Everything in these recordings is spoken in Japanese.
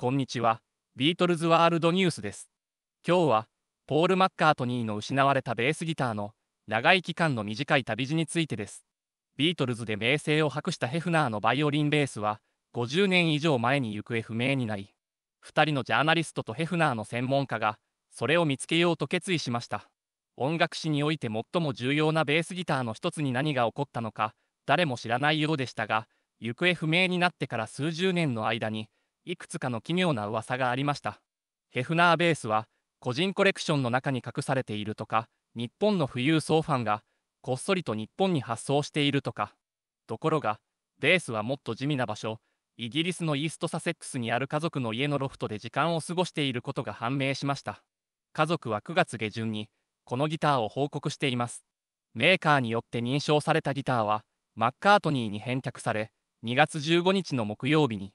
こんにちは、ビートルズワールドニュースです。今日は、ポール・マッカートニーの失われたベースギターの長い期間の短い旅路についてです。ビートルズで名声を博したヘフナーのバイオリンベースは、50年以上前に行方不明になり、2人のジャーナリストとヘフナーの専門家が、それを見つけようと決意しました。音楽史において最も重要なベースギターの一つに何が起こったのか、誰も知らないようでしたが、行方不明になってから数十年の間に、いくつかの奇妙な噂がありましたヘフナーベースは個人コレクションの中に隠されているとか日本の富裕層ファンがこっそりと日本に発送しているとかところがベースはもっと地味な場所イギリスのイーストサセックスにある家族の家のロフトで時間を過ごしていることが判明しました家族は9月下旬にこのギターを報告していますメーカーによって認証されたギターはマッカートニーに返却され2月15日の木曜日に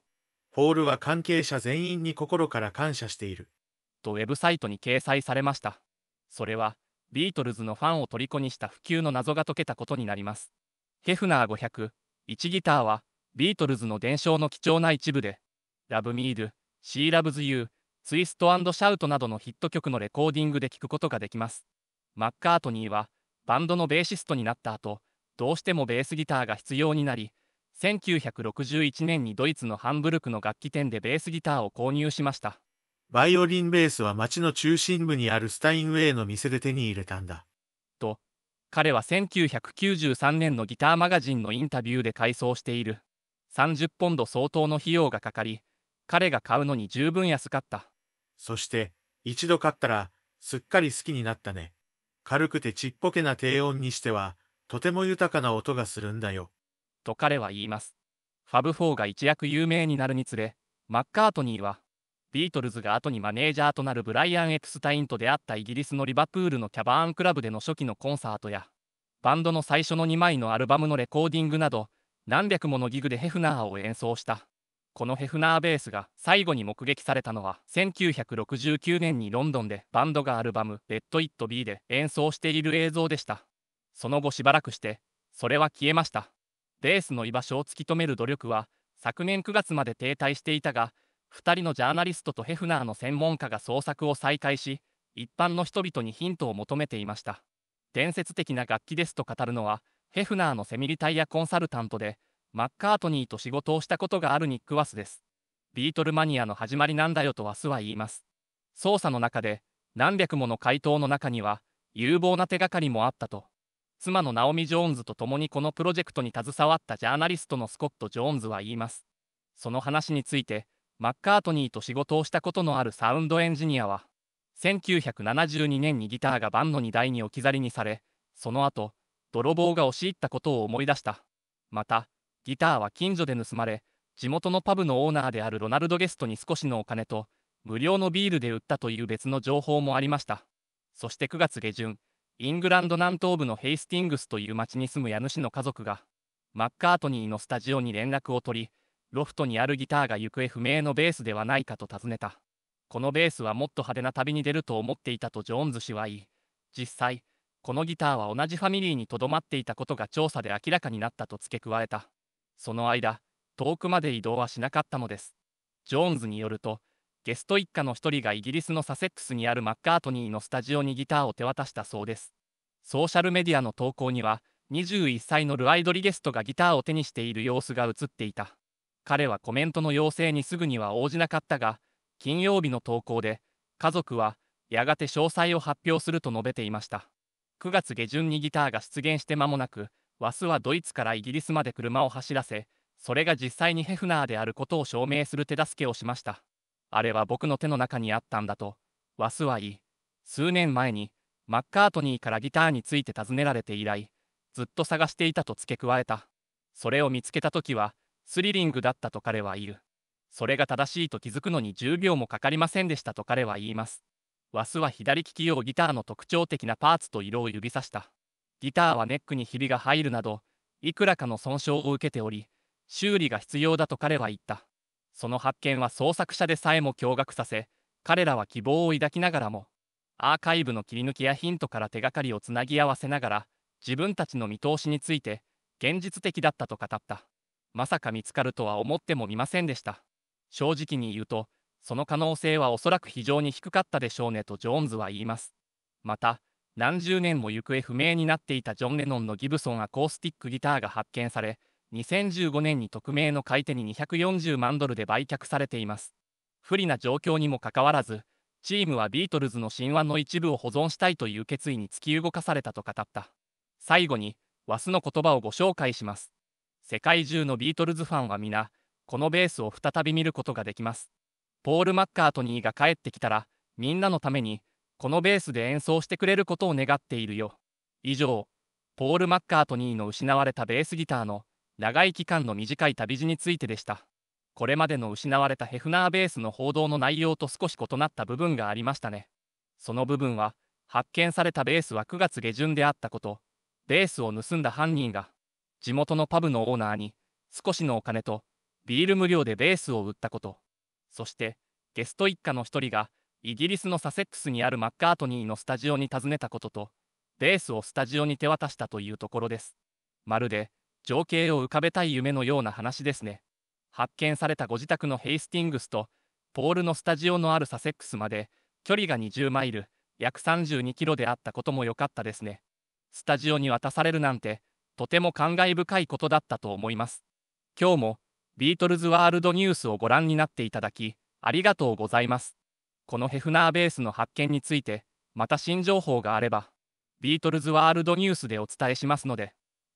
ホールは関係者全員に心から感謝している。とウェブサイトに掲載されました。それは、ビートルズのファンを虜にした普及の謎が解けたことになります。ヘフナー500、1ギターは、ビートルズの伝承の貴重な一部で、ラブミール、シーラブズユー、ツイストシャウトなどのヒット曲のレコーディングで聴くことができます。マッカートニーは、バンドのベーシストになった後、どうしてもベースギターが必要になり、1961年にドイツのハンブルクの楽器店でベースギターを購入しました。バイオリンベースは町の中心部にあるスタインウェイの店で手に入れたんだ。と、彼は1993年のギターマガジンのインタビューで改装している。30ポンド相当の費用がかかり、彼が買うのに十分安かった。そして、一度買ったら、すっかり好きになったね。軽くてちっぽけな低音にしては、とても豊かな音がするんだよ。と彼は言います。ファブ4が一躍有名になるにつれ、マッカートニーは、ビートルズが後にマネージャーとなるブライアン・エクスタインと出会ったイギリスのリバプールのキャバーンクラブでの初期のコンサートや、バンドの最初の2枚のアルバムのレコーディングなど、何百ものギグでヘフナーを演奏した。このヘフナーベースが最後に目撃されたのは1969年にロンドンでバンドがアルバム「レッド・イット・ビー」で演奏している映像でしたその後しばらくしてそれは消えましたレースの居場所を突き止める努力は昨年9月まで停滞していたが2人のジャーナリストとヘフナーの専門家が捜索を再開し一般の人々にヒントを求めていました伝説的な楽器ですと語るのはヘフナーのセミリタイヤコンサルタントでマッカートニーと仕事をしたことがあるニック・ワスですビートルマニアの始まりなんだよとワスは言います捜査の中で何百もの回答の中には有望な手がかりもあったと妻のナオミ・ジョーンズと共にこのプロジェクトに携わったジャーナリストのスコット・ジョーンズは言います。その話について、マッカートニーと仕事をしたことのあるサウンドエンジニアは、1972年にギターがバンの荷台に置き去りにされ、その後、泥棒が押し入ったことを思い出した。また、ギターは近所で盗まれ、地元のパブのオーナーであるロナルド・ゲストに少しのお金と、無料のビールで売ったという別の情報もありました。そして9月下旬、イングランド南東部のヘイスティングスという町に住む家主の家族が、マッカートニーのスタジオに連絡を取り、ロフトにあるギターが行方不明のベースではないかと尋ねた。このベースはもっと派手な旅に出ると思っていたとジョーンズ氏は言い、実際、このギターは同じファミリーにとどまっていたことが調査で明らかになったと付け加えた。その間、遠くまで移動はしなかったのです。ジョーンズによると、ゲスト一家の一人がイギリスのサセックスにあるマッカートニーのスタジオにギターを手渡したそうです。ソーシャルメディアの投稿には、21歳のルアイドリゲストがギターを手にしている様子が映っていた。彼はコメントの要請にすぐには応じなかったが、金曜日の投稿で、家族は、やがて詳細を発表すると述べていました。9月下旬にギターが出現して間もなく、ワスはドイツからイギリスまで車を走らせ、それが実際にヘフナーであることを証明する手助けをしました。あれは僕の手の中にあったんだと、ワスは言い、数年前に、マッカートニーからギターについて尋ねられて以来、ずっと探していたと付け加えた。それを見つけた時は、スリリングだったと彼は言う。それが正しいと気づくのに10秒もかかりませんでしたと彼は言います。ワスは左利き用ギターの特徴的なパーツと色を指さした。ギターはネックにひびが入るなど、いくらかの損傷を受けており、修理が必要だと彼は言った。その発見は創作者でさえも驚愕させ、彼らは希望を抱きながらも、アーカイブの切り抜きやヒントから手がかりをつなぎ合わせながら、自分たちの見通しについて、現実的だったと語った。まさか見つかるとは思ってもみませんでした。正直に言うと、その可能性はおそらく非常に低かったでしょうねとジョーンズは言います。また、何十年も行方不明になっていたジョン・レノンのギブソンアコースティックギターが発見され、2015年に匿名の買い手に240万ドルで売却されています。不利な状況にもかかわらず、チームはビートルズの神話の一部を保存したいという決意に突き動かされたと語った。最後に、ワスの言葉をご紹介します。世界中のビートルズファンは皆、このベースを再び見ることができます。ポール・マッカートニーが帰ってきたら、みんなのために、このベースで演奏してくれることを願っているよ。以上、ポール・マッカートニーの失われたベースギターの長い期間の短い旅路についてでした。これまでの失われたヘフナーベースの報道の内容と少し異なった部分がありましたね。その部分は、発見されたベースは9月下旬であったこと、ベースを盗んだ犯人が、地元のパブのオーナーに、少しのお金と、ビール無料でベースを売ったこと、そして、ゲスト一家の一人が、イギリスのサセックスにあるマッカートニーのスタジオに訪ねたことと、ベースをスタジオに手渡したというところです。まるで、情景を浮かべたい夢のような話ですね。発見されたご自宅のヘイスティングスとポールのスタジオのあるサセックスまで距離が20マイル約32キロであったことも良かったですね。スタジオに渡されるなんてとても感慨深いことだったと思います。今日もビートルズワールドニュースをご覧になっていただきありがとうございます。このヘフナーベースの発見についてまた新情報があればビートルズワールドニュースでお伝えしますので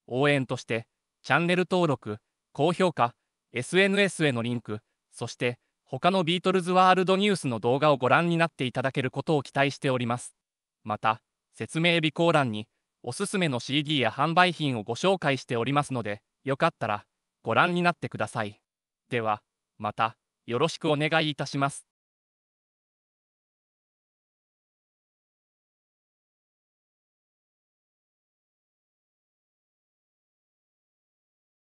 応援としてチャンネル登録、高評価、SNS へのリンク、そして他のビートルズワールドニュースの動画をご覧になっていただけることを期待しております。また、説明備考欄におすすめの CD や販売品をご紹介しておりますので、よかったらご覧になってください。では、またよろしくお願いいたします。